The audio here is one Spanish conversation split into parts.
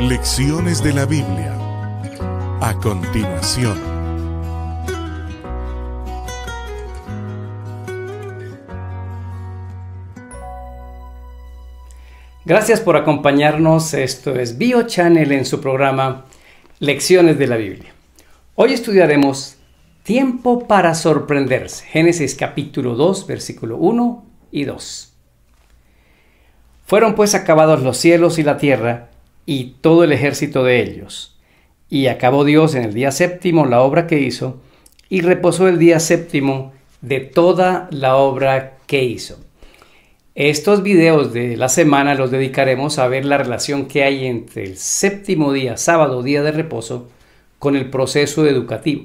Lecciones de la Biblia. A continuación. Gracias por acompañarnos. Esto es BioChannel en su programa Lecciones de la Biblia. Hoy estudiaremos Tiempo para sorprenderse. Génesis capítulo 2, versículo 1 y 2. Fueron pues acabados los cielos y la tierra y todo el ejército de ellos. Y acabó Dios en el día séptimo la obra que hizo, y reposó el día séptimo de toda la obra que hizo. Estos videos de la semana los dedicaremos a ver la relación que hay entre el séptimo día, sábado, día de reposo, con el proceso educativo.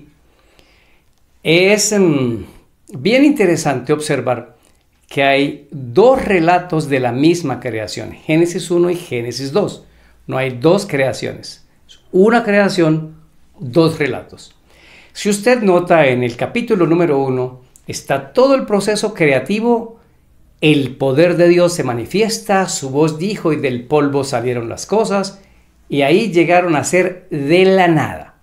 Es mm, bien interesante observar que hay dos relatos de la misma creación, Génesis 1 y Génesis 2. No hay dos creaciones. Una creación, dos relatos. Si usted nota en el capítulo número uno, está todo el proceso creativo. El poder de Dios se manifiesta, su voz dijo y del polvo salieron las cosas y ahí llegaron a ser de la nada.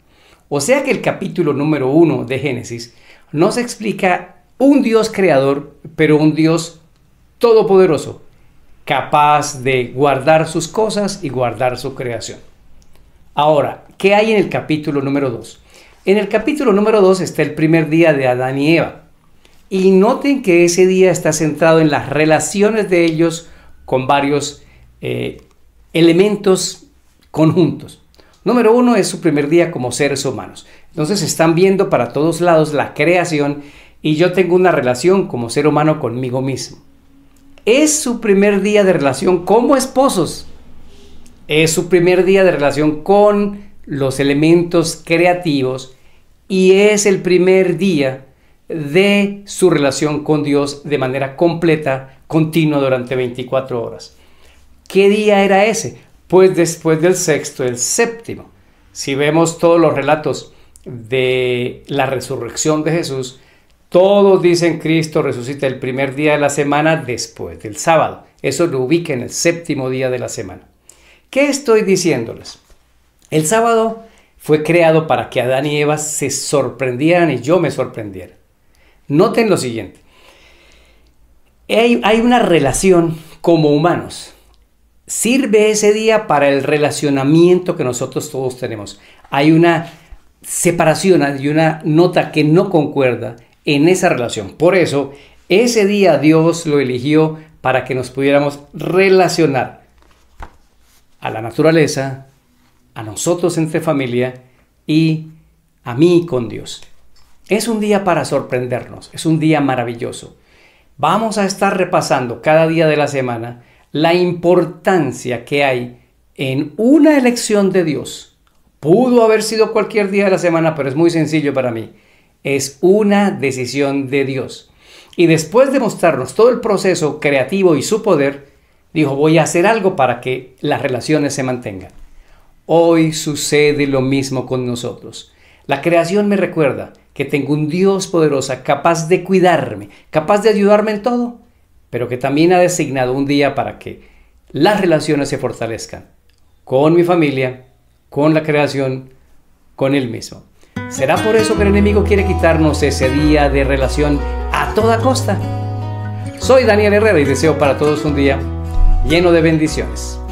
O sea que el capítulo número uno de Génesis nos explica un Dios creador, pero un Dios todopoderoso, capaz de guardar sus cosas y guardar su creación. Ahora, ¿qué hay en el capítulo número 2? En el capítulo número 2 está el primer día de Adán y Eva. Y noten que ese día está centrado en las relaciones de ellos con varios eh, elementos conjuntos. Número uno es su primer día como seres humanos. Entonces están viendo para todos lados la creación y yo tengo una relación como ser humano conmigo mismo. Es su primer día de relación como esposos. Es su primer día de relación con los elementos creativos y es el primer día de su relación con Dios de manera completa, continua durante 24 horas. ¿Qué día era ese? Pues después del sexto, el séptimo. Si vemos todos los relatos de la resurrección de Jesús, todos dicen Cristo resucita el primer día de la semana después del sábado. Eso lo ubica en el séptimo día de la semana. ¿Qué estoy diciéndoles? El sábado fue creado para que Adán y Eva se sorprendieran y yo me sorprendiera. Noten lo siguiente. Hay, hay una relación como humanos. Sirve ese día para el relacionamiento que nosotros todos tenemos. Hay una separación, hay una nota que no concuerda en esa relación. Por eso, ese día Dios lo eligió para que nos pudiéramos relacionar a la naturaleza, a nosotros entre familia y a mí con Dios. Es un día para sorprendernos, es un día maravilloso. Vamos a estar repasando cada día de la semana la importancia que hay en una elección de Dios. Pudo haber sido cualquier día de la semana, pero es muy sencillo para mí es una decisión de Dios. Y después de mostrarnos todo el proceso creativo y su poder, dijo, voy a hacer algo para que las relaciones se mantengan. Hoy sucede lo mismo con nosotros. La creación me recuerda que tengo un Dios poderosa capaz de cuidarme, capaz de ayudarme en todo, pero que también ha designado un día para que las relaciones se fortalezcan con mi familia, con la creación, con Él mismo. ¿Será por eso que el enemigo quiere quitarnos ese día de relación a toda costa? Soy Daniel Herrera y deseo para todos un día lleno de bendiciones.